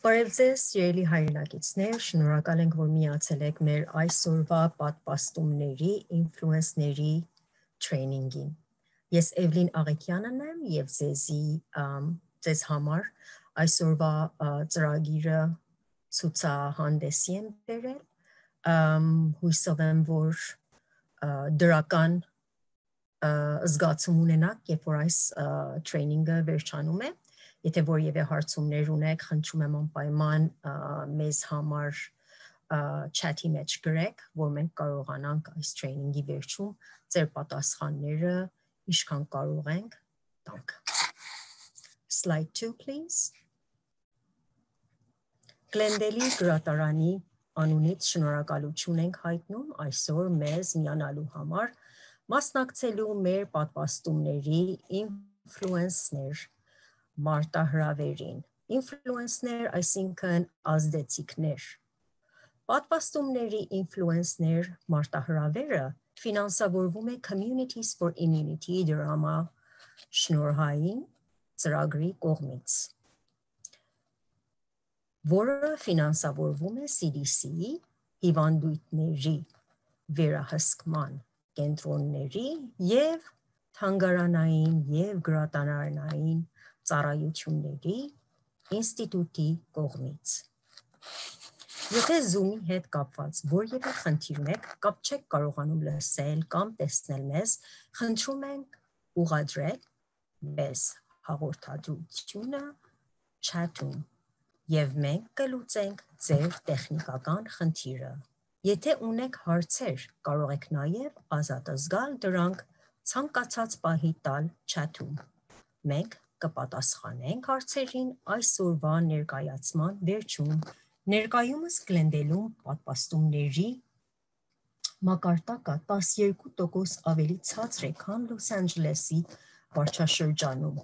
Բարև ձեզ, սիրելի հայրենակիցներ, շնորհակալ ենք, որ միացել եք մեր այսօրվա պատվաստումների, ինֆլուենսների տրեյնինգին։ Ես Էվլին Աղեկյանն եմ եւ ձեզի ձեզ համար այսօրվա ծրագիրը ցուցահանդեսի եմ բերել։ Հույսով եմ, որ դրական զգացում ունենաք, երբ որ այս տրեյնինգը վերջանում է եթե որևէ հարցումներ ունեք, խնդրում եմ անպայման մեզ համար chat-ի մեջ գրեք, որ մենք կարողանանք այս training-ի վերջում ձեր պատասխանները ինչքան կարող ենք տանք։ Slide 2 please։ Glendale-ի գրատարանի անունից շնորհակալություն ենք հայտնում այսօր մեզ միանալու համար մասնակցելու մեր պատվաստումների ինֆլուենսներ մարտահրավերին։ Ինֆլուենսներ, այսինքն ազդեցիկներ։ Պատվաստումների ինֆլուենսներ մարտահրավերը ֆինանսավորվում է Communities for Immunity դրամա շնորհային ծրագրի կողմից, որը ֆինանսավորվում է CDC-ի հիվանդույթների վերահսկման կենտրոնների եւ թանգարանային եւ գրատանարային ծառայությունների ինստիտուտի կողմից։ Եթե Zoom-ի հետ կապված որևէ խնդիրն եք, կապ չեք կարողանում լսել կամ տեսնել մեզ, խնդրում ենք ուղադրել մեզ հաղորդադրությունը chat-ում եւ մենք կլուծենք ձեր տեխնիկական խնդիրը։ Եթե ունեք հարցեր, կարող եք նաեւ ազատ զգալ դրանք ցանկացած պահի տալ chat-ում։ Մենք կպատասխանենք հարցերին այսօրվա ներկայացման վերջում։ Ներկայումս գլենդելում պատվաստումների մակարդակը 12% ավելի ցածր է, քան Լոս Անջելեսի վարչաշրջանում։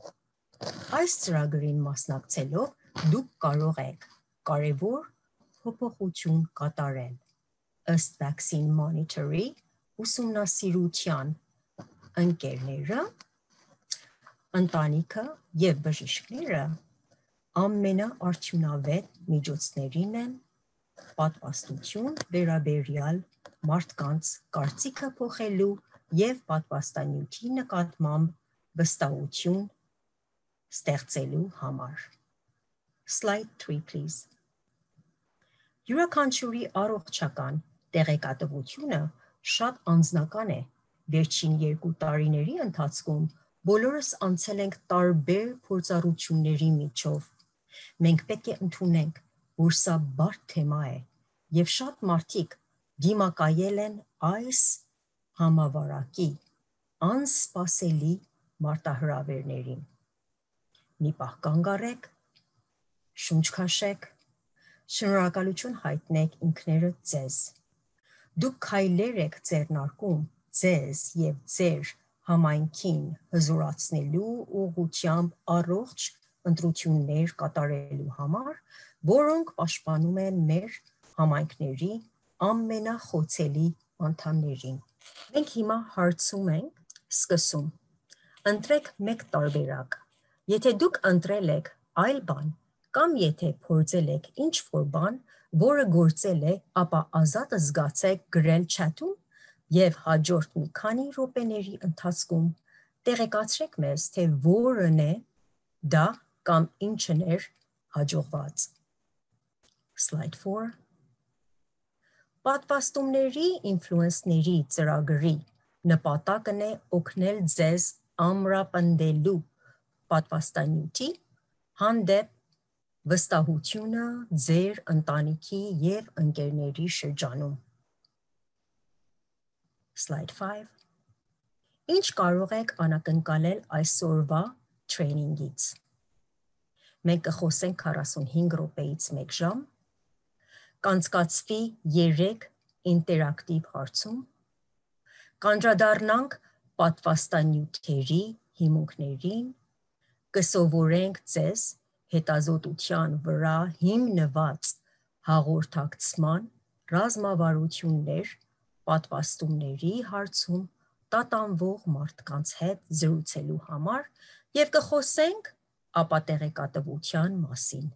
Այս ծրագրին մասնակցելով դուք կարող եք կարևոր փոփոխություն կատարել ըստ vaccine monitoring ուսումնասիրության ընկերները ընտանիքը եւ բժիշկները ամենաարդյունավետ միջոցներին են պատվաստություն վերաբերյալ մարդկանց կարծիքը փոխելու եւ պատվաստանյութի նկատմամբ վստահություն ստեղծելու համար։ Slide 3 please։ Յուրաքանչյուրի առողջական տեղեկատվությունը շատ անձնական է։ Վերջին 2 տարիների ընթացքում Բոլորս անցել ենք տարբեր փորձառությունների միջով։ Մենք պետք է ընդունենք, որ սա բարդ թեմա է, եւ շատ մարդիկ դիմակայել են այս համավարակի անսպասելի մարտահրավերներին։ Մի պահ կանգ առեք, շունչ քաշեք, շնորհակալություն հայտնեք ինքներդ ձեզ։ Դուք քայլեր եք ձեռնարկում ձեզ եւ ձեր համայնքին հզորացնելու ուղղությամբ առողջ ընտրություններ կատարելու համար, որոնք պաշտպանում են մեր համայնքների ամենախոցելի անդամներին։ Մենք հիմա հարցում ենք սկսում։ Ընտրեք մեկ տարբերակ։ Եթե դուք ընտրել եք այլ բան, կամ եթե փորձել եք ինչ որ բան, որը գործել է, ապա ազատը զգացեք գրել chat-ում եւ հաջորդ մի քանի րոպեների ընթացքում տեղեկացրեք մեզ, թե որն է դա կամ ինչն էր հաջողված։ Slide 4 Պատվաստումների ինֆլուենսների ծրագրի նպատակն է օգնել ձեզ ամրապնդելու պատվաստանյութի հանդեպ վստահությունը ձեր ընտանիքի եւ ընկերների շրջանում։ Slide 5 Ինչ կարող եք անակնկալել այսօրվա տրեյնինգից։ Մենք կխոսենք 45 րոպեից 1 ժամ։ Կանցկացվի 3 ինտերակտիվ հարցում։ Կանդրադառնանք պատվաստանյութերի հիմունքներին։ Կսովորենք ձեզ հետազոտության վրա հիմնված հաղորդակցման ռազմավարություններ պատվաստումների հարցում տատանվող մարդկանց հետ զրուցելու համար եւ կխոսենք ապատեղեկատվության մասին։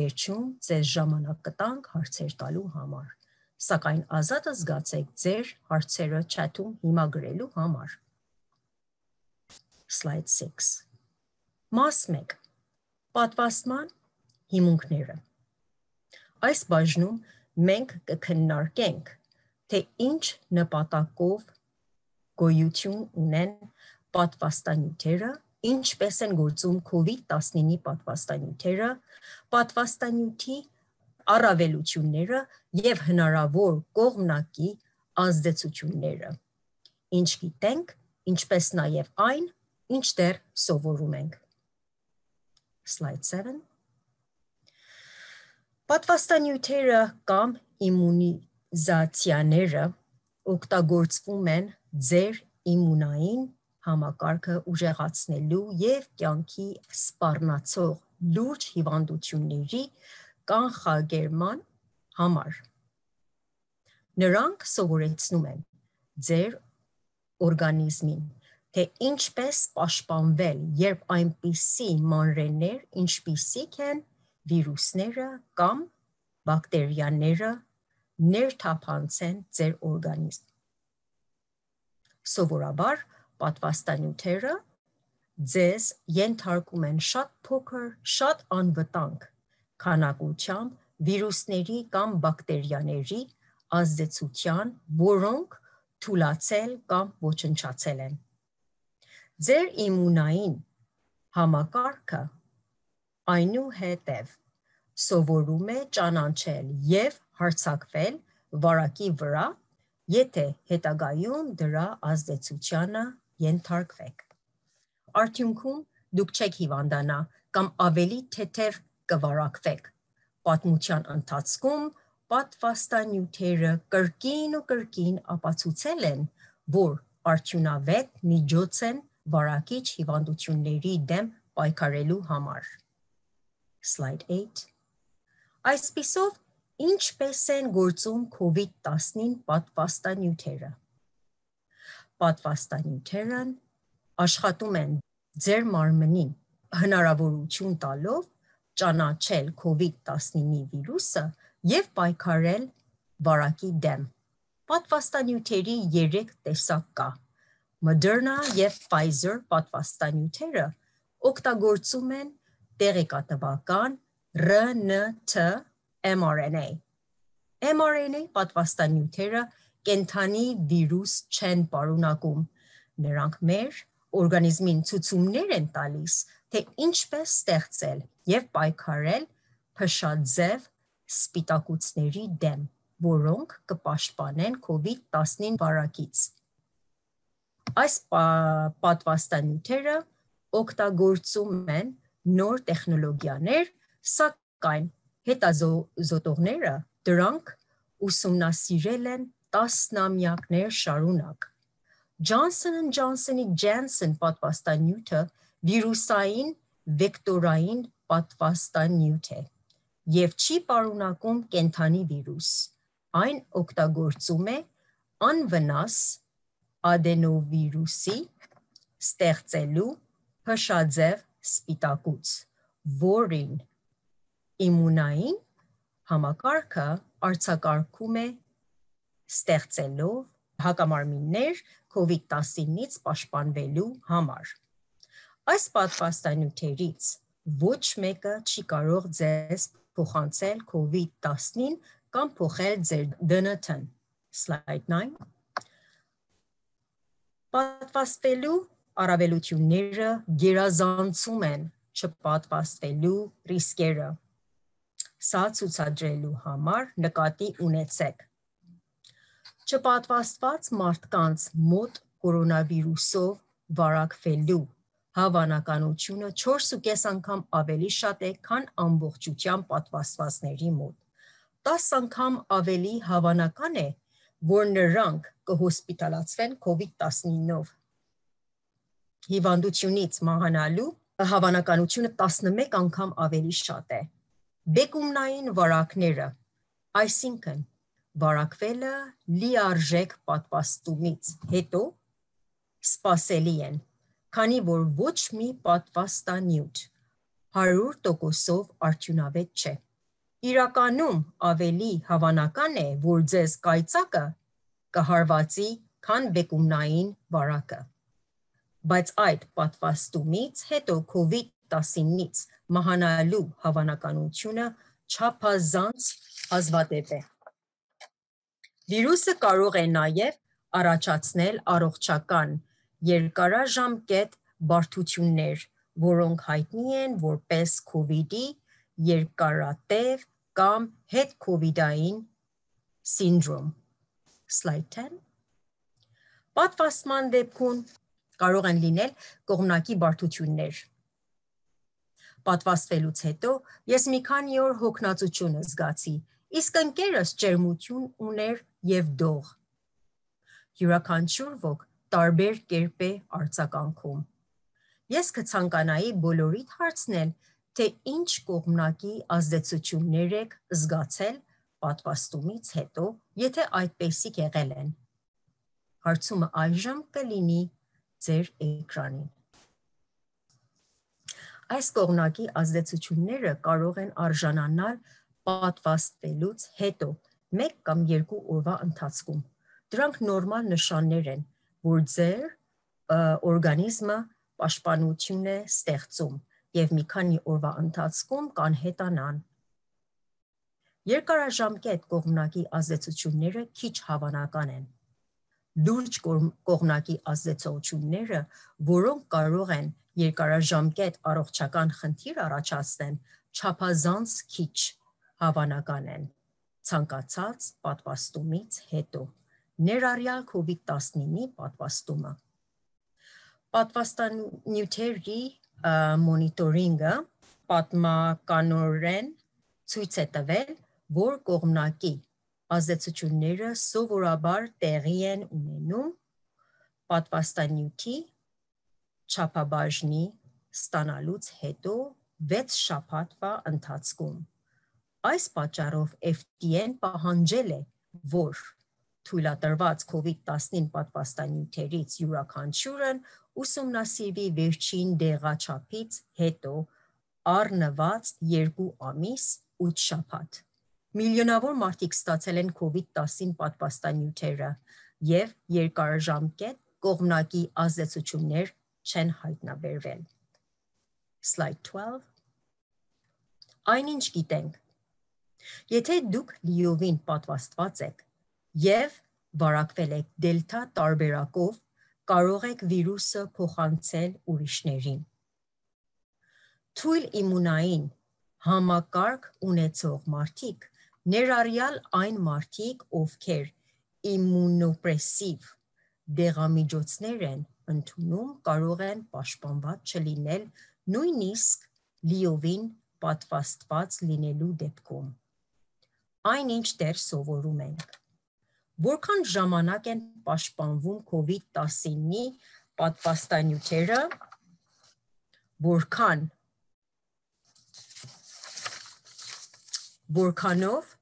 Վերջում ձեզ ժամանակ կտանք հարցեր տալու համար, սակայն ազատը զգացեք ձեր հարցերը chat-ում հիմա գրելու համար։ Slide 6 Մաս 1 Պատվաստման հիմունքները Այս բաժնում մենք կքննարկենք թե ինչ նպատակով գոյություն ունեն պատվաստանյութերը, ինչպես են գործում COVID-19-ի պատվաստանյութերը, պատվաստանյութի առավելությունները եւ հնարավոր կողմնակի ազդեցությունները։ Ինչ գիտենք, ինչպես նաեւ այն, ինչ դեռ սովորում ենք։ Slide 7 Պատվաստանյութերը կամ իմունի իմունիզացիաները օգտագործվում են ձեր իմունային համակարգը ուժեղացնելու եւ կյանքի սպառնացող լուրջ հիվանդությունների կանխարգելման համար։ Նրանք սովորեցնում են ձեր օրգանիզմին, թե ինչպես պաշտպանվել, երբ այնպիսի մանրեներ, ինչպիսիք են վիրուսները կամ բակտերիաները ներթափանցեն ձեր օրգանիզմ։ Սովորաբար պատվաստանյութերը ձեզ ենթարկում են շատ փոքր, շատ անվտանգ քանակությամբ վիրուսների կամ բակտերիաների ազդեցության, որոնք թուլացել կամ ոչնչացել են։ Ձեր իմունային համակարգը այնուհետև սովորում է ճանաչել եւ հարցակվել վարակի վրա, եթե հետագայում դրա ազդեցությանը ենթարկվեք։ Արդյունքում դուք չեք հիվանդանա կամ ավելի թեթև կվարակվեք։ Պատմության ընթացքում պատվաստանյութերը կրկին ու կրկին ապացուցել են, որ արդյունավետ միջոց են վարակիչ հիվանդությունների դեմ պայքարելու համար։ Slide 8 Այսպիսով ինչպես են գործում COVID-19 պատվաստանյութերը։ Պատվաստանյութերն աշխատում են ձեր մարմնին հնարավորություն տալով ճանաչել COVID-19-ի վիրուսը եւ պայքարել վարակի դեմ։ Պատվաստանյութերի 3 տեսակ կա։ Moderna եւ Pfizer պատվաստանյութերը օգտագործում են տեղեկատվական RNT mRNA։ mRNA պատվաստանյութերը կենթանի վիրուս չեն պարունակում։ Նրանք մեր օրգանիզմին ցուցումներ են տալիս, թե ինչպես ստեղծել եւ պայքարել փշաձև սպիտակուցների դեմ, որոնք կպաշտպանեն COVID-19 վարակից։ Այս պատվաստանյութերը օգտագործում են նոր տեխնոլոգիաներ, Սակայն հետազոտողները դրանք ուսումնասիրել են 10-ամյակներ շարունակ։ Johnson & Johnson-ի Janssen պատվաստանյութը վիրուսային վեկտորային պատվաստանյութ է եւ չի պարունակում կենթանի վիրուս։ Այն օգտագործում է անվնաս adenovirus-ի ստեղծելու հշաձև սպիտակուց, որին Իմունային համակարգը արձակարգում է ստեղծելով հակամարմիններ COVID-19-ից պաշտպանվելու համար։ Այս պատվաստանյութերից ոչ մեկը չի կարող ձեզ փոխանցել COVID-19 կամ փոխել ձեր DNT-ն։ Slide 9 Պատվաստելու առավելությունները գերազանցում են չպատվաստելու ռիսկերը Սա ցուցադրելու համար նկատի ունեցեք։ Չպատվաստված մարդկանց մոտ կորոնավիրուսով վարակվելու հավանականությունը 4.5 անգամ ավելի շատ է, քան ամբողջությամբ պատվաստվածների մոտ։ 10 անգամ ավելի հավանական է, որ նրանք կհոսպիտալացվեն COVID-19-ով։ Հիվանդությունից մահանալու հավանականությունը 11 անգամ ավելի շատ է բեկումնային վարակները, այսինքն վարակվելը լիարժեք պատվաստումից հետո սпасելի են, քանի որ ոչ մի պատվաստանյութ 100%-ով արդյունավետ չէ։ Իրականում ավելի հավանական է, որ ձեզ կայծակը կհարվածի, քան բեկումնային վարակը։ Բայց այդ պատվաստումից հետո COVID 19-ից մահանալու հավանականությունը չափազանց հազվադեպ է։ Վիրուսը կարող է նաև առաջացնել առողջական երկարաժամկետ բարդություններ, որոնք հայտնի են որպես COVID-ի երկարատև կամ հետ COVID-ային սինդրոմ։ Slide 10 Պատվաստման դեպքում կարող են լինել կողմնակի բարդություններ, Պատվաստվելուց հետո ես մի քանի օր հոգնածություն զգացի, իսկ ընկերս ջերմություն ուներ եւ դող։ Յուրաքանչյուր ոք տարբեր կերպ է արձականքում։ Ես կցանկանայի բոլորիդ հարցնել, թե ինչ կողմնակի ազդեցություններ եք զգացել պատվաստումից հետո, եթե այդպեսի եղել են։ Հարցումը այժմ կլինի ձեր էկրանին։ Այս կողմնակի ազդեցությունները կարող են արժանանալ պատվաստվելուց հետո 1 կամ 2 օրվա ընթացքում։ Դրանք նորմալ նշաններ են, որ ձեր օրգանիզմը պաշտպանություն է ստեղծում եւ մի քանի օրվա ընթացքում կանհետանան։ Երկարաժամկետ կողմնակի ազդեցությունները քիչ հավանական են լուրջ կողմնակի ազդեցությունները, որոնք կարող են երկարաժամկետ առողջական խնդիր առաջացնեն, չափազանց քիչ հավանական են ցանկացած պատվաստումից հետո ներառյալ COVID-19-ի պատվաստումը պատվաստանյութերի մոնիտորինգը պատմականորեն ցույց է տվել, որ կողմնակի ազդեցությունները սովորաբար տեղի են ունենում պատվաստանյութի չափաբաժնի ստանալուց հետո 6 շաբաթվա ընթացքում։ Այս պատճառով FDA-ն պահանջել է, որ թույլատրված COVID-19 պատվաստանյութերից յուրաքանչյուրն ուսումնասիրվի վերջին դեղաչափից հետո առնված 2 ամիս 8 շաբաթ միլիոնավոր մարդիկ ստացել են COVID-19 պատվաստանյութերը եւ երկարաժամկետ կողմնակի ազդեցություններ չեն հայտնաբերվել։ Slide 12 Այնինչ գիտենք, Եթե դուք լիովին պատվաստված եք եւ վարակվել եք դելտա տարբերակով, կարող եք վիրուսը փոխանցել ուրիշներին։ Թույլ իմունային համակարգ ունեցող մարդիկ ներառյալ այն մարդիկ, ովքեր իմունոպրեսիվ դեղամիջոցներ են ընդունում, կարող են պաշտպանված չլինել նույնիսկ լիովին պատվաստված լինելու դեպքում։ Այն ինչ դեռ սովորում ենք։ Որքան ժամանակ են պաշտպանվում COVID-19-ի պատվաստանյութերը, որքան որքանով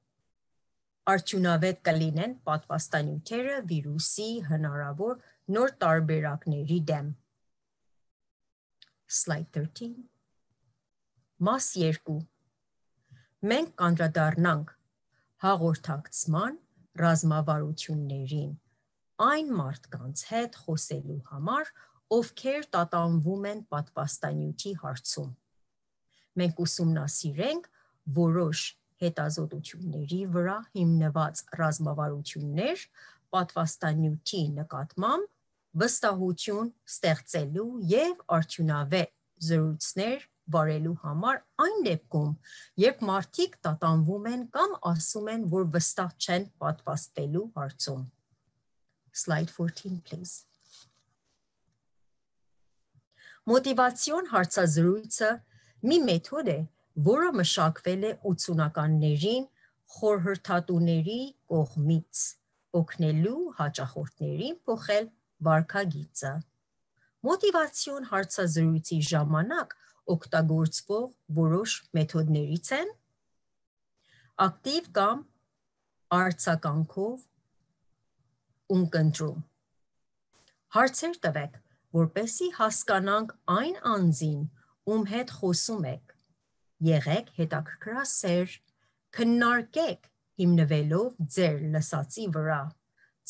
արդյունավետ կլինեն պատվաստանյութերը վիրուսի հնարավոր նոր տարբերակների դեմ։ Slide 13 Մաս 2 Մենք կանդրադառնանք հաղորդակցման ռազմավարություններին այն մարդկանց հետ խոսելու համար, ովքեր տատանվում են պատվաստանյութի հարցում։ Մենք ուսումնասիրենք որոշ հետազոտությունների վրա հիմնված ռազմավարություններ պատվաստանյութի նկատմամբ վստահություն ստեղծելու եւ արդյունավետ զրույցներ վարելու համար այն դեպքում, երբ մարդիկ տատանվում են կամ ասում են, որ վստահ չեն պատվաստելու հարցում։ Slide 14 please։ Մոտիվացիոն հարցազրույցը մի մեթոդ է, որը մշակվել է 80-ականներին խորհրդատուների կողմից օգնելու հաճախորդներին փոխել վարքագիծը։ Մոտիվացիոն հարցազրույցի ժամանակ օգտագործվող որոշ մեթոդներից են ակտիվ կամ արցականքով ունկնդրում։ Հարցեր տվեք, որպեսի հասկանանք այն անձին, ում հետ խոսում եք Եղեք հետաքրքրասեր, քննարկեք հիմնվելով ձեր լսածի վրա։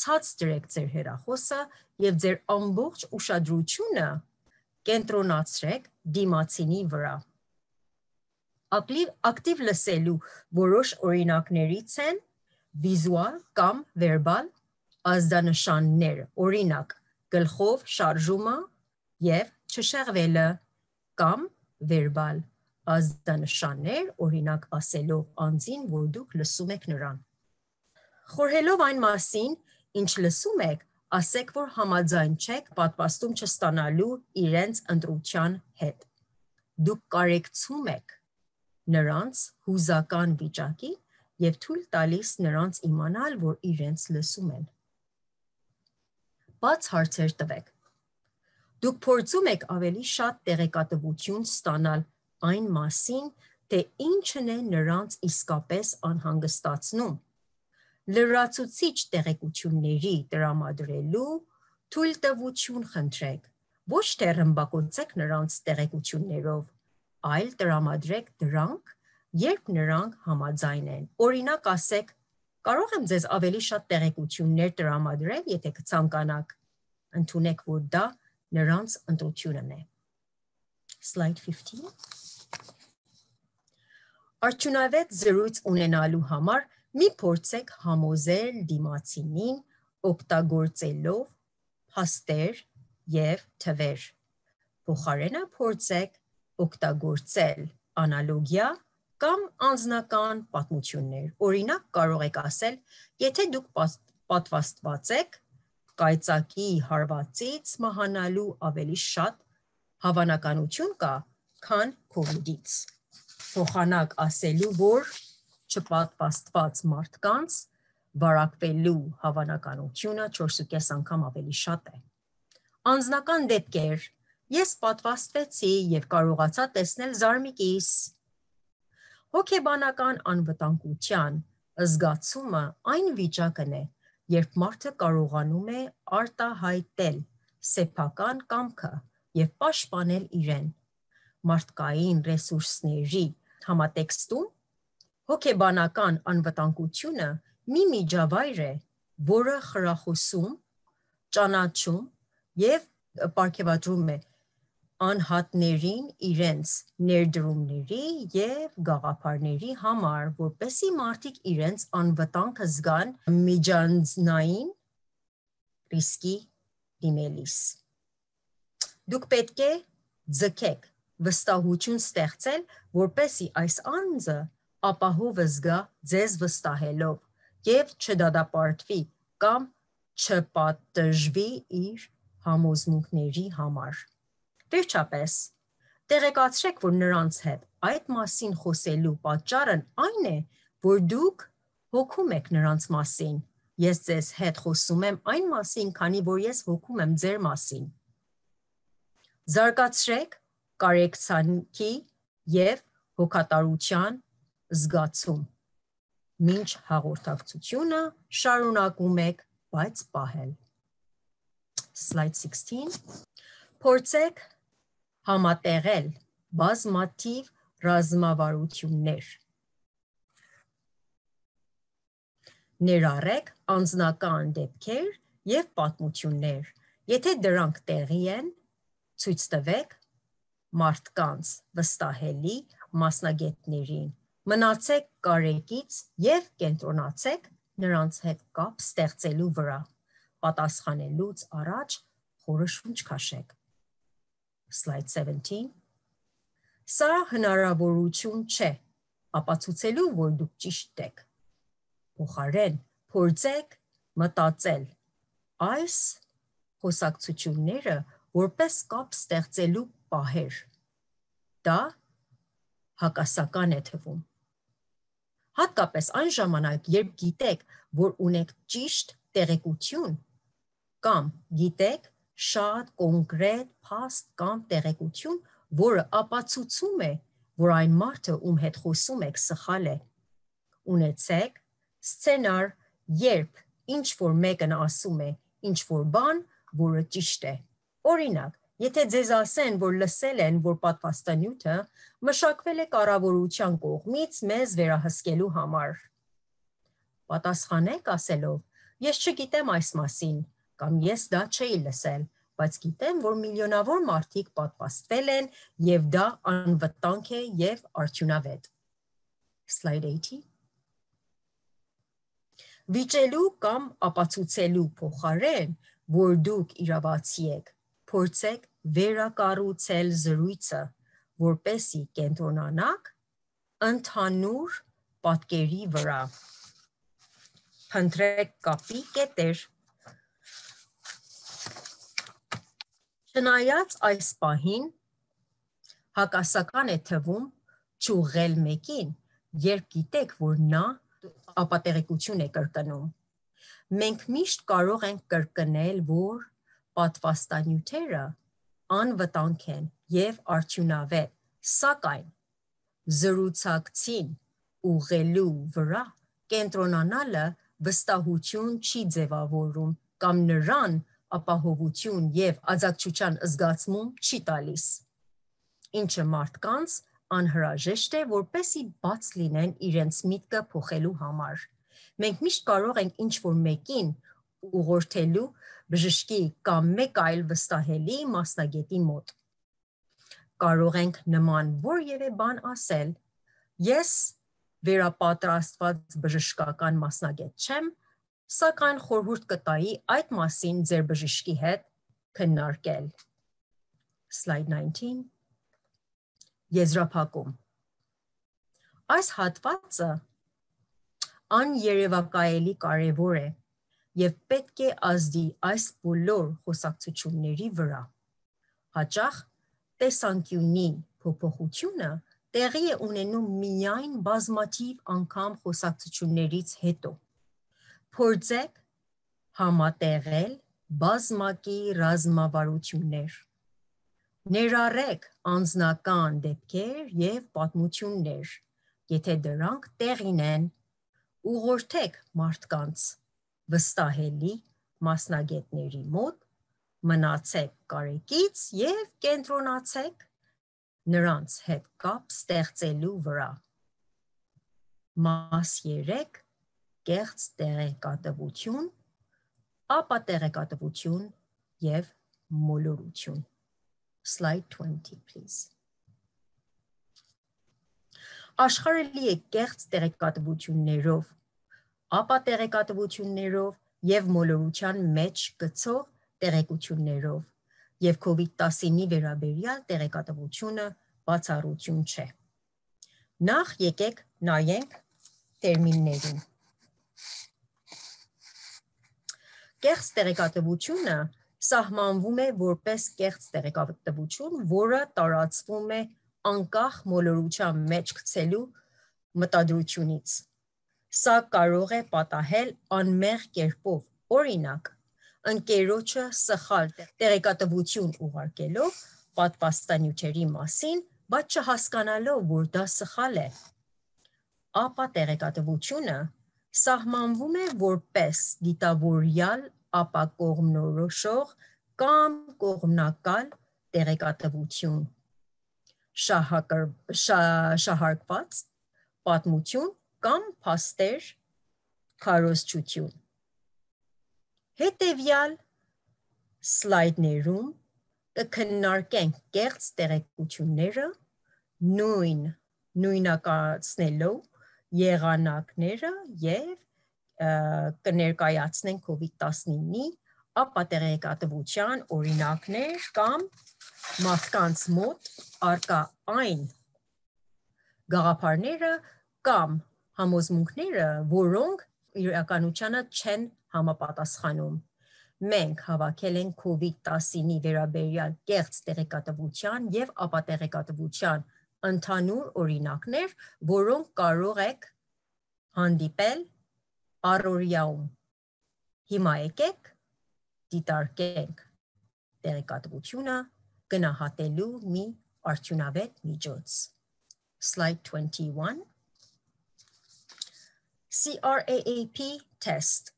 Ցած դրեք ձեր հերախոսը եւ ձեր ամբողջ ուշադրությունը կենտրոնացրեք դիմացինի վրա։ Ակտիվ ակտիվ լսելու որոշ օրինակներից են վիզուալ կամ վերբալ ազդանշաններ, օրինակ գլխով շարժումը եւ չշեղվելը կամ վերբալ ազդանշաններ, օրինակ ասելով անձին, որ դուք լսում եք նրան։ Խորհելով այն մասին, ինչ լսում եք, ասեք, որ համաձայն չեք պատվաստում չստանալու իրենց ընտրության հետ։ Դուք կարեկցում եք նրանց հուզական վիճակի եւ թույլ տալիս նրանց իմանալ, որ իրենց լսում են։ Բաց հարցեր տվեք։ Դուք փորձում եք ավելի շատ տեղեկատվություն ստանալ այն մասին, թե ինչն է նրանց իսկապես անհանգստացնում։ Լրացուցիչ տեղեկությունների տրամադրելու թույլտվություն խնդրեք։ Ոչ թե ռմբակոծեք նրանց տեղեկություններով, այլ տրամադրեք դրանք, երբ նրանք համաձայն են։ Օրինակ ասեք. կարող եմ ձեզ ավելի շատ տեղեկություններ տրամադրել, եթե կցանկանաք։ Ընթունեք, որ դա նրանց ընտրությունն է։ Slide 15 Արդյունավետ զրույց ունենալու համար մի փորձեք համոզել դիմացինին օգտագործելով հաստեր եւ թվեր։ Փոխարենը փորձեք օգտագործել անալոգիա կամ անznական պատմություններ։ Օրինակ կարող եք ասել, եթե դուք պատ, պատվաստված եք կայծակի հարվածից մահանալու ավելի շատ հավանականություն կա, քան կովիդից փոխանակ ասելու, որ չպատվաստված մարդկանց վարակվելու հավանականությունը 4.5 անգամ ավելի շատ է։ Անձնական դեպքեր ես պատվաստվեցի եւ կարողացա տեսնել զարմիկիս։ Հոգեբանական անվտանգության զգացումը այն վիճակն է, երբ մարդը կարողանում է արտահայտել սեփական կամքը եւ պաշտպանել իրեն։ Մարդկային ռեսուրսների համատեքստում հոգեբանական անվտանգությունը մի միջավայր է, որը խրախուսում, ճանաչում եւ ապարգևատրում է անհատներին իրենց ներդրումների եւ գաղափարների համար, որպեսի մարդիկ իրենց անվտանգը զգան միջանձնային ռիսկի դիմելիս։ Դուք պետք է ձգեք վստահություն ստեղծել, որպեսի այս անձը ապահովը զգա ձեզ վստահելով եւ չդադապարտվի կամ չպատժվի իր համոզմունքների համար։ Վերջապես, տեղեկացրեք, որ նրանց հետ այդ մասին խոսելու պատճառն այն է, որ դուք հոգում եք նրանց մասին։ Ես ձեզ հետ խոսում եմ այն մասին, քանի որ ես հոգում եմ ձեր մասին։ Զարգացրեք կարեկցանքի եւ հոգատարության զգացում։ Մինչ հաղորդակցությունը շարունակում եք, բայց պահել։ Slide 16 Փորձեք համատեղել բազմաթիվ ռազմավարություններ։ Ներառեք անձնական դեպքեր եւ պատմություններ։ Եթե դրանք տեղի են, ցույց տվեք մարդկանց վստահելի մասնագետներին։ Մնացեք կարեկից եւ կենտրոնացեք նրանց հետ կապ ստեղծելու վրա։ Պատասխանելուց առաջ խորը շունչ քաշեք։ Slide 17 Սա հնարավորություն չէ ապացուցելու, որ դուք ճիշտ եք։ Փոխարեն փորձեք մտածել այս խոսակցությունները որպես կապ ստեղծելու պահեր։ Դա հակասական է թվում։ Հատկապես այն ժամանակ, երբ գիտեք, որ ունեք ճիշտ տեղեկություն կամ գիտեք շատ կոնկրետ փաստ կամ տեղեկություն, որը ապացուցում է, որ այն մարդը, ում հետ խոսում եք, սխալ է։ Ունեցեք սցենար, երբ ինչ որ մեկն ասում է ինչ որ բան, որը ճիշտ է։ Օրինակ, Եթե ձեզ ասեն, որ լսել են, որ պատվաստանյութը մշակվել է կառավարության կողմից մեզ վերահսկելու համար։ Պատասխանեք ասելով. Ես չգիտեմ այս մասին կամ ես դա չէի լսել, բայց գիտեմ, որ միլիոնավոր մարդիկ պատվաստվել են եւ դա անվտանգ է եւ արդյունավետ։ Slide 80 վիճելու կամ ապացուցելու փոխարեն, որ դուք իրավացի եք, փորձեք վերակառուցել զրույցը, որպեսի կենտրոնանանք ընդհանուր պատկերի վրա։ Փնտրեք կապի կետեր։ Չնայած այս պահին հակասական է թվում ճուղել մեկին, երբ գիտեք, որ նա ապատեղեկություն է կրկնում։ Մենք միշտ կարող ենք կրկնել, որ պատվաստանյութերը անվտանգ են եւ արդյունավետ, սակայն զրուցակցին ուղղելու վրա կենտրոնանալը վստահություն չի ձևավորում կամ նրան ապահովություն եւ ազատչության զգացում չի տալիս։ Ինչը մարդկանց անհրաժեշտ է, որպեսի բաց լինեն իրենց միտքը փոխելու համար։ Մենք միշտ կարող ենք ինչ որ մեկին ուղղորդելու բժշկի կամ մեկ այլ վստահելի մասնագետի մոտ։ Կարող ենք նման որևէ բան ասել. Ես վերապատրաստված բժշկական մասնագետ չեմ, սակայն խորհուրդ կտայի այդ մասին ձեր բժշկի հետ քննարկել։ Slide 19 Եզրափակում Այս հատվածը աներևակայելի կարևոր է եւ պետք է ազդի այս բոլոր խոսակցությունների վրա։ Հաճախ տեսանկյունի փոփոխությունը տեղի է ունենում միայն բազմաթիվ անգամ խոսակցություններից հետո։ Փորձեք համատեղել բազմակի ռազմավարություններ։ Ներառեք անznական դեպքեր եւ պատմություններ, եթե դրանք տեղին են։ Ուղղորդեք մարդկանց վստահելի մասնագետների մոտ, մնացեք կարեկից եւ կենտրոնացեք նրանց հետ կապ ստեղծելու վրա։ Մաս 3 կեղծ տեղեկատվություն, ապատեղեկատվություն եւ մոլորություն։ Slide 20 please։ Աշխարհելի է կեղծ տեղեկատվություններով ապա տեղեկատվություններով եւ մոլորության մեջ գցող տեղեկություններով եւ COVID-19-ի վերաբերյալ տեղեկատվությունը բացառություն չէ։ Նախ եկեք նայենք տերմիններին։ Կեղծ տեղեկատվությունը սահմանվում է որպես կեղծ տեղեկատվություն, որը տարածվում է անկախ մոլորության մեջ գցելու մտադրությունից Սա կարող է պատահել անմեղ կերպով։ Օրինակ, ընկերոջը սխալ տեղեկատվություն ուղարկելով պատվաստանյութերի մասին, բայց չհասկանալով, որ դա սխալ է, ապա տեղեկատվությունը սահմանվում է որպես դիտավորյալ ապա կողմնորոշող կամ կողմնակալ տեղեկատվություն շահակր, շահ, շահարկված պատմություն կամ փաստեր քարոզչություն։ Հետևյալ սլայդներում կքննարկենք կեղծ տեղեկությունները նույն նույնակացնելով եղանակները եւ կներկայացնենք COVID-19-ի ապատեղեկատվության օրինակներ կամ մարդկանց մոտ արկա այն գաղափարները կամ համոզմունքները, որոնք իրականությանը չեն համապատասխանում։ Մենք հավաքել ենք COVID-19-ի վերաբերյալ կեղծ տեղեկատվության եւ ապատեղեկատվության ընդհանուր օրինակներ, որոնք կարող եք հանդիպել առօրյաում։ Հիմա եկեք դիտարկենք տեղեկատվությունը գնահատելու մի արդյունավետ միջոց։ Slide 21 CRAAP test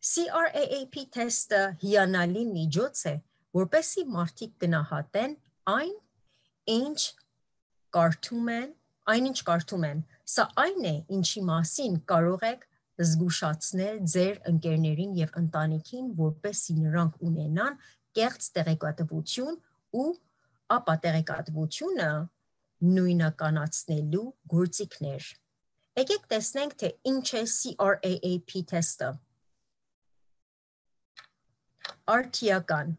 CRAAP test-ը հիանալի միջոց է, որպեսի մարդիկ գնահատեն այն, ինչ կարդում են, այն ինչ կարդում են։ Սա այն է, ինչի մասին կարող եք զգուշացնել ձեր ընկերներին եւ ընտանիքին, որպեսի նրանք ունենան կեղծ տեղեկատվություն ու ապա տեղեկատվությունը նույնականացնելու գործիքներ։ Եկեք տեսնենք, թե ինչ է CRAAP թեստը։ Արդիական։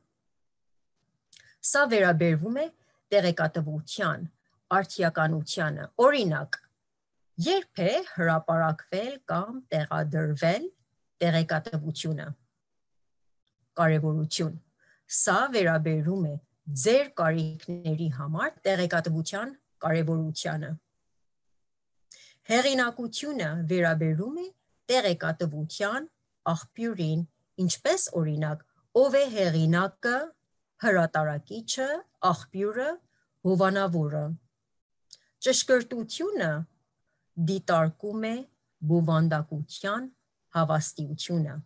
Սա վերաբերվում է տեղեկատվության, արդիականությանը։ Օրինակ, երբ է հրապարակվել կամ տեղադրվել տեղեկատվությունը։ Կարևորություն։ Սա վերաբերում է ձեր կարիքների համար տեղեկատվության կարևորությանը։ Հեղինակությունը վերաբերում է տեղեկատվության աղբյուրին, ինչպես օրինակ՝ ով է հեղինակը, հրատարակիչը, աղբյուրը, հովանավորը։ Ճշգրտությունը դիտարկում է բովանդակության հավաստիությունը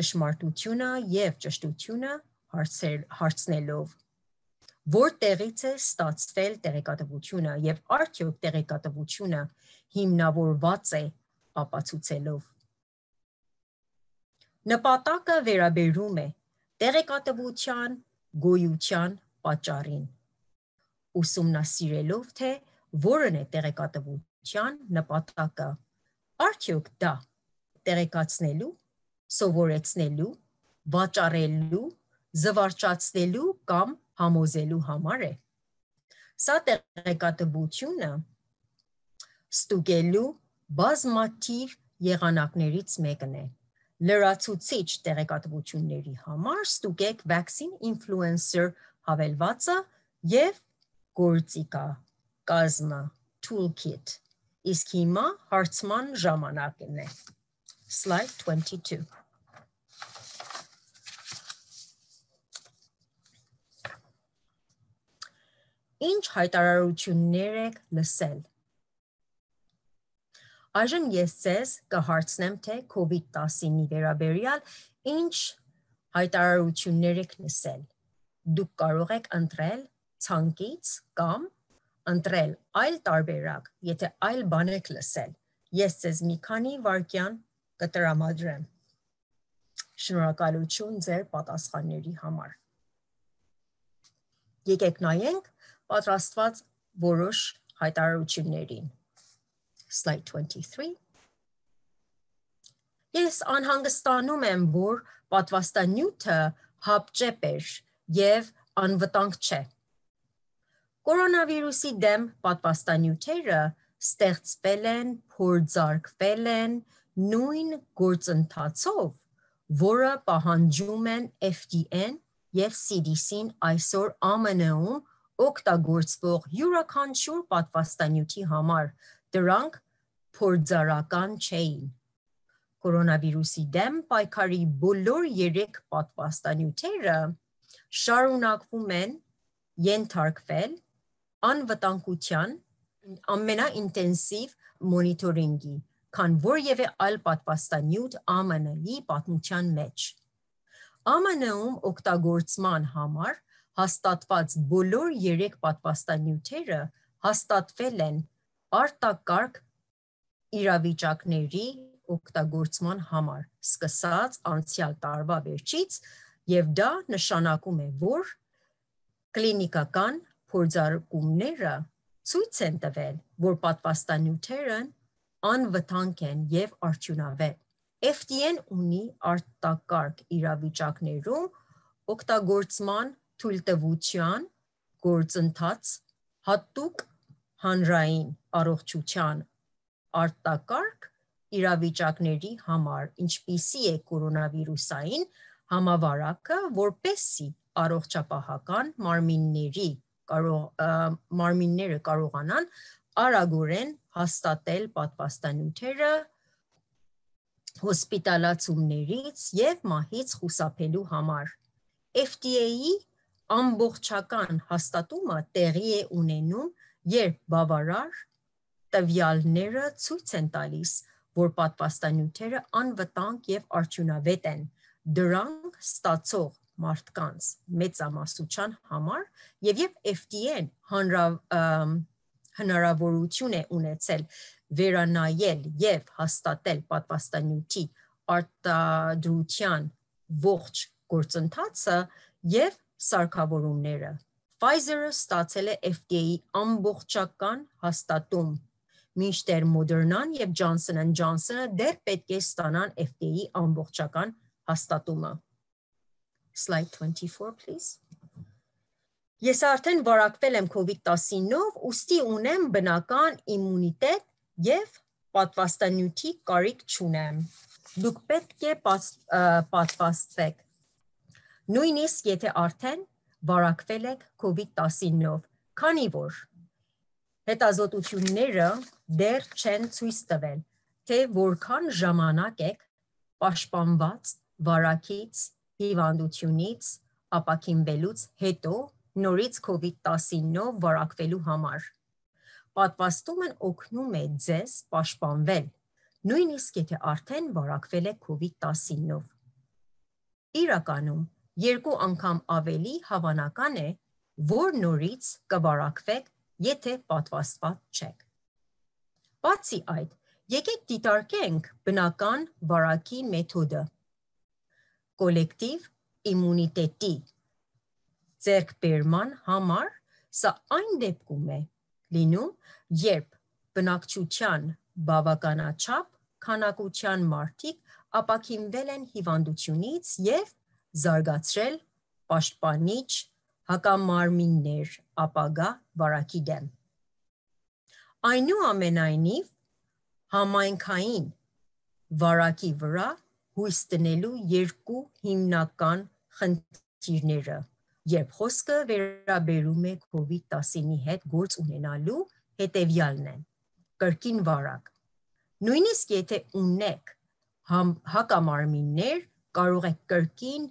ճշմարտությունը եւ ճշտությունը հարցեր հարցնելով որտեղից է ստացվել տեղեկատվությունը եւ արդյոք տեղեկատվությունը հիմնավորված է ապացուցելով նպատակը վերաբերում է տեղեկատվության գոյության պատճառին ուսումնասիրելով թե որն է տեղեկատվության նպատակը արդյոք դա տեղեկացնելու սովորեցնելու վաճառելու զվարճացնելու կամ համոզելու համար է։ Սա տեղեկատվությունը ստուգելու բազմաթիվ եղանակներից մեկն է։ Լրացուցիչ տեղեկատվությունների համար ստուգեք vaccine influencer հավելվածը եւ գործիկա կազմը toolkit իսկ հիմա հարցման ժամանակն է slide 22 Ինչ հայտարարություններ եք լսել։ Այժմ ես ցեզ կհարցնեմ, թե COVID-19-ի վերաբերյալ ինչ հայտարարություններ եք լսել։ Դուք կարող եք ընտրել ցանկից կամ ընտրել այլ տարբերակ, եթե այլ բան եք լսել։ Ես ցեզ մի քանի վարքյան կտրամադրեմ։ Շնորհակալություն ձեր պատասխանների համար։ Եկեք նայենք պատրաստված որոշ հայտարարություններին։ Slide 23 Ես անհանգստանում եմ, որ պատվաստանյութը հապճեպ էր եւ անվտանգ չէ։ Կորոնավիրուսի դեմ պատվաստանյութերը ստեղծվել են, փորձարկվել են նույն գործընթացով, որը պահանջում են FDA-ն եւ CDC-ն այսօր ԱՄՆ-ում օգտագործվող յուրաքանչյուր պատվաստանյութի համար, դրանք փորձարական չէին։ Կորոնավիրուսի դեմ պայքարի բոլոր 3 պատվաստանյութերը շարունակվում են ենթարկվել անվտանգության ամենաինտենսիվ մոնիտորինգի, քան որևէ այլ պատվաստանյութ ԱՄՆ-ի պատմության մեջ։ ԱՄՆ-ում օգտագործման համար հաստատված բոլոր երեք պատվաստանյութերը հաստատվել են արտակարգ իրավիճակների օգտագործման համար սկսած անցյալ տարվա վերջից եւ դա նշանակում է որ կլինիկական փորձարկումները ցույց են տվել որ պատվաստանյութերն անվտանգ են եւ արդյունավետ FTN ունի արտակարգ իրավիճակներում օգտագործման թույլտվության գործընթաց հատուկ հանրային առողջության արտակարգ իրավիճակների համար, ինչպիսի է կորոնավիրուսային համավարակը, որպեսի առողջապահական մարմինների կարող մարմինները կարողանան արագորեն հաստատել պատվաստանյութերը հոսպիտալացումներից եւ մահից խուսափելու համար։ FDA-ի ամբողջական հաստատումը տեղի է ունենում, երբ բավարար տվյալները ցույց են տալիս, որ պատվաստանյութերը անվտանգ եւ արդյունավետ են դրանք ստացող մարդկանց մեծամասնության համար եւ երբ FDA-ն հնարավորություն է ունեցել վերանայել եւ հաստատել պատվաստանյութի արտադրության ողջ գործընթացը եւ սարքավորումները։ Pfizer-ը ստացել է FDA-ի ամբողջական հաստատում, մինչդեռ Moderna-ն եւ Johnson & Johnson-ը դեռ պետք է ստանան FDA-ի ամբողջական հաստատումը։ Slide 24 please։ Ես արդեն վարակվել եմ COVID-19-ով, ուստի ունեմ բնական իմունիտետ եւ պատվաստանյութի կարիք չունեմ։ Դուք պետք է պատվաստվեք նույնիսկ եթե արդեն վարակվել եք COVID-19-ով, քանի որ հետազոտությունները դեռ չեն ցույց տվել, թե որքան ժամանակ եք պաշտպանված վարակից, հիվանդությունից, ապակինվելուց հետո նորից COVID-19-ով վարակվելու համար։ Պատվաստումը օգնում է ձեզ պաշտպանվել, նույնիսկ եթե արդեն վարակվել եք COVID-19-ով։ Իրականում երկու անգամ ավելի հավանական է, որ նորից կվարակվեք, եթե պատվաստված չեք։ Բացի այդ, եկեք դիտարկենք բնական վարակի մեթոդը։ Կոլեկտիվ իմունիտետի ձերկբերման համար սա այն դեպքում է լինում, երբ բնակչության բավականաչափ քանակության մարդիկ ապակինվել են հիվանդությունից եւ զարգացրել պաշտպանիչ հակամարմիններ ապագա վարակի դեմ։ Այնուամենայնիվ համայնքային վարակի վրա հույս տնելու երկու հիմնական խնդիրները, երբ խոսքը վերաբերում է COVID-19-ի հետ գործ ունենալու հետևյալն են. կրկին վարակ։ Նույնիսկ եթե ունեք հակամարմիններ, կարող եք կրկին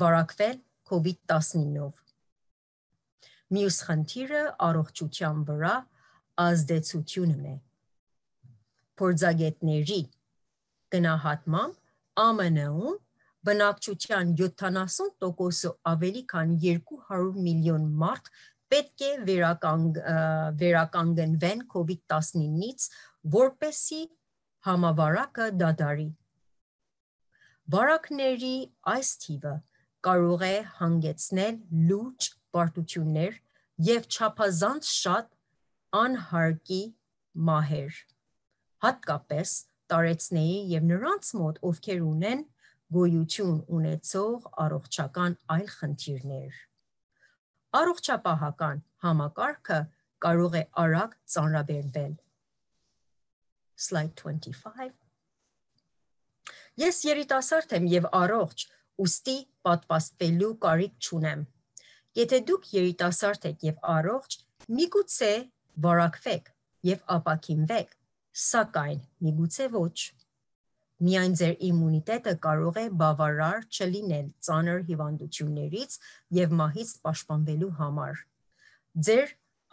վարակվել COVID-19-ով։ Մյուս խնդիրը առողջության վրա ազդեցությունն է։ Փորձագետների գնահատմամբ ԱՄՆ-ում բնակչության 70%-ը ավելի քան 200 միլիոն մարդ պետք է վերականգ, վերականգնվեն COVID-19-ից, որպեսի համավարակը դադարի։ դա Բարակների այս թիվը կարող է հանգեցնել լուրջ բարդություններ եւ չափազանց շատ անհարկի մահեր։ Հատկապես տարեցների եւ նրանց մոտ, ովքեր ունեն գոյություն ունեցող առողջական այլ խնդիրներ։ Առողջապահական համակարգը կարող է արագ ծանրաբերվել։ Slide 25 Ես երիտասարդ եմ եւ առողջ, ուստի պատվաստվելու կարիք չունեմ։ Եթե դուք երիտասարդ եք եւ առողջ, միգուցե վարակվեք եւ ապակինվեք, սակայն միգուցե ոչ։ Միայն ձեր իմունիտետը կարող է բավարար չլինել ծանր հիվանդություններից եւ մահից պաշտպանվելու համար։ Ձեր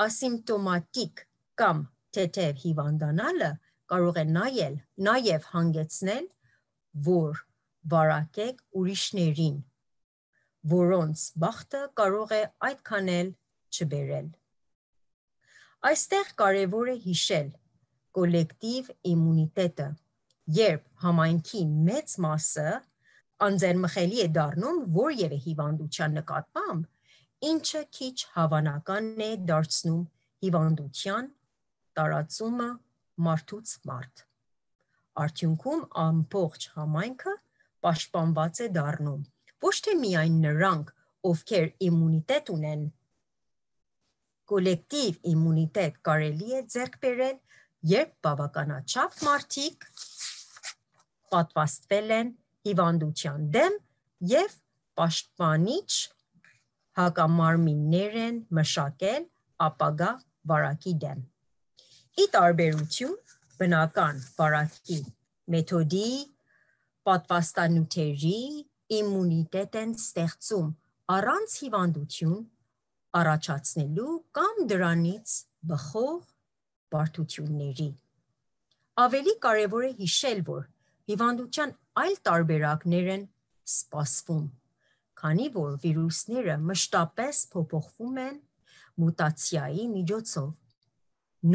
ասիմպտոմատիկ կամ թեթև հիվանդանալը կարող է նայել, նաև հանգեցնել որ վարակեք ուրիշներին, որոնց բախտը կարող է այդքան էլ չբերել։ Այստեղ կարևոր է հիշել կոլեկտիվ իմունիտետը, երբ համայնքի մեծ մասը անձերմխելի է դառնում որևէ հիվանդության նկատմամբ, ինչը քիչ հավանական է դարձնում հիվանդության տարածումը մարդուց մարդ։ Արդյունքում ամբողջ համայնքը պաշտպանված է դառնում։ Ոչ թե միայն նրանք, ովքեր իմունիտետ ունեն, կոլեկտիվ իմունիտետ կարելի է ձեռք բերել, երբ բավականաչափ մարդիկ պատվաստվել են հիվանդության դեմ եւ պաշտպանիչ հակամարմիններ են մշակել ապագա վարակի դեմ։ Ի տարբերություն բնական վարակի մեթոդի պատվաստանյութերի իմունիտետ են ստեղծում առանց հիվանդություն առաջացնելու կամ դրանից բխող բարդությունների։ Ավելի կարևոր է հիշել, որ հիվանդության այլ տարբերակներ են սպասվում, քանի որ վիրուսները մշտապես փոփոխվում են մուտացիայի միջոցով։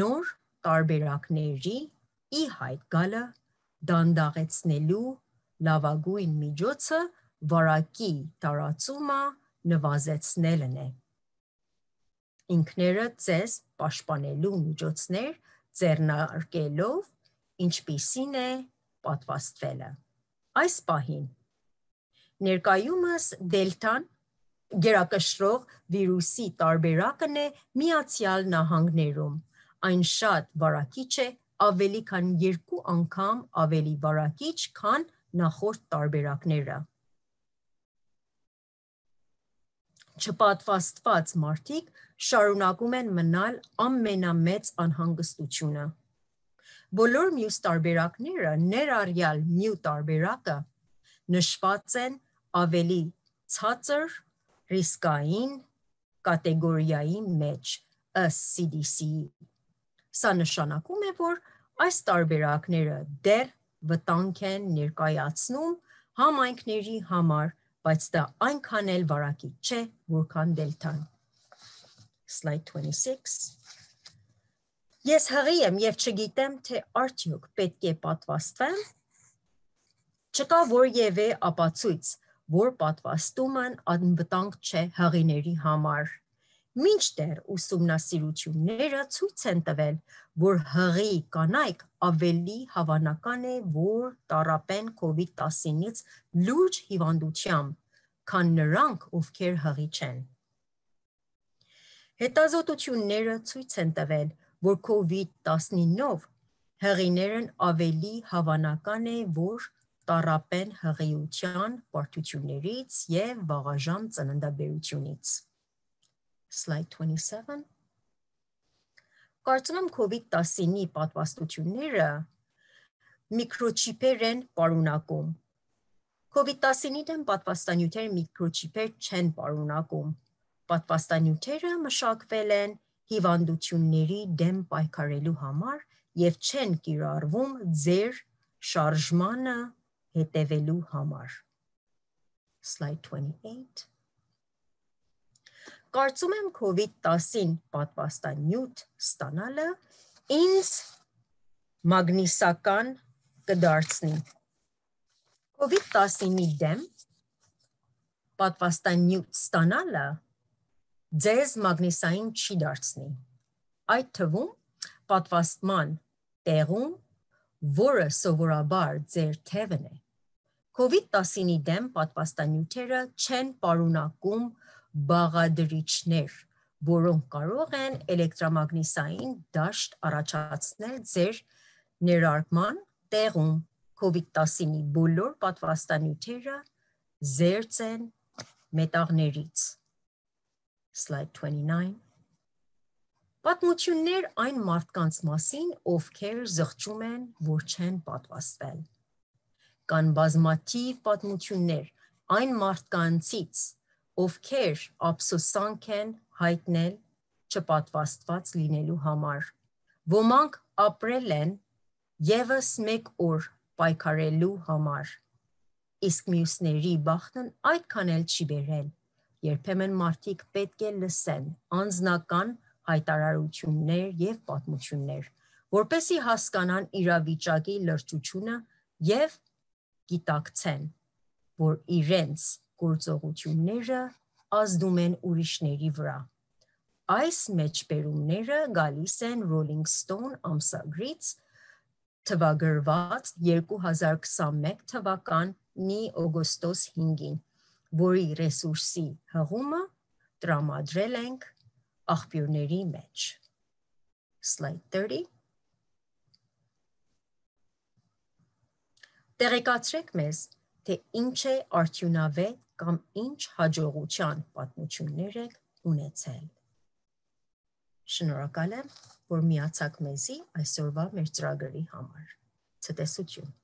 Նոր տարբերակների ի հայտ գալը դանդաղեցնելու լավագույն միջոցը վարակի տարածումը նվազեցնելն է։ Ինքները ձեզ պաշտպանելու միջոցներ ձեռնարկելով, ինչպիսին է պատվաստվելը։ Այս պահին ներկայումս դելտան գերակշռող վիրուսի տարբերակն է Միացյալ Նահանգներում այն շատ վարակիչ է, ավելի քան երկու անգամ ավելի վարակիչ, քան նախորդ տարբերակները։ Չպատվաստված մարդիկ շարունակում են մնալ ամենամեծ անհանգստությունը։ Բոլոր մյուս տարբերակները, ներառյալ նյու տարբերակը, նշված են ավելի ցածր ռիսկային կատեգորիայի մեջ ըստ CDC-ի Սա նշանակում է, որ այս տարբերակները դեռ վտանգ են ներկայացնում համայնքների համար, բայց դա այնքան էլ վարակի չէ, որքան դելտան։ Slide 26 Ես հղի եմ եւ չգիտեմ, թե արդյոք պետք է պատվաստվեմ։ Չկա որևէ ապացույց, որ պատվաստումն անվտանգ չէ հղիների համար Մինչդեռ ուսումնասիրությունները ցույց են տվել, որ հղի կանայք ավելի հավանական է, որ տարապեն COVID-19-ից լուրջ հիվանդությամբ, քան նրանք, ովքեր հղի չեն։ Հետազոտությունները ցույց են տվել, որ COVID-19-ով հղիներն ավելի հավանական է, որ տարապեն հղիության բարդություններից եւ վաղաժամ ծննդաբերությունից slide 27 Կարծում եմ COVID-19-ի պատվաստությունները միկրոչիպեր են պարունակում։ COVID-19-ի դեմ պատվաստանյութերը միկրոչիպեր չեն պարունակում։ Պատվաստանյութերը մշակվել են հիվանդությունների դեմ պայքարելու համար եւ չեն կիրառվում ձեր շարժմանը հետևելու համար։ Slide 28 Կարծում եմ COVID-19 պատվաստանյութ ստանալը ինձ մագնիսական կդարձնի։ COVID-19-ի դեմ պատվաստանյութ ստանալը ձեզ մագնիսային չի դարձնի։ Այդ թվում պատվաստման տեղում, որը սովորաբար ձեր թևն է, COVID-19-ի դեմ պատվաստանյութերը չեն պարունակում բաղադրիչներ, որոնք կարող են էլեկտրամագնիսային դաշտ առաջացնել ձեր ներարկման տեղում։ COVID-19-ի բոլոր պատվաստանյութերը զերծ են մետաղներից։ Slide 29 Պատմություններ այն մարդկանց մասին, ովքեր զղջում են, որ չեն պատվաստվել։ Կան բազմաթիվ պատմություններ այն մարդկանցից, ովքեր ափսոսանք են հայտնել չպատվաստված լինելու համար։ Ոմանք ապրել են եւս մեկ օր պայքարելու համար։ Իսկ մյուսների բախտն այդքան էլ չի բերել։ Երբեմն մարդիկ պետք է լսեն անznական հայտարարություններ եւ պատմություններ, որպեսի հասկանան իրավիճակի լրջությունը եւ գիտակցեն, որ իրենց գործողությունները ազդում են ուրիշների վրա։ Այս մեջբերումները գալիս են Rolling Stone ամսագրից թվագրված 2021 թվականի օգոստոս 5-ին, որի ռեսուրսի հղումը տրամադրել ենք աղբյուրների մեջ։ Slide 30 Տեղեկացրեք մեզ, թե ինչ է արդյունավետ կամ ինչ հաջողության պատմություններ եք ունեցել։ Շնորհակալ եմ, որ միացաք մեզի այսօրվա մեր ծրագրի համար։ Ցտեսություն։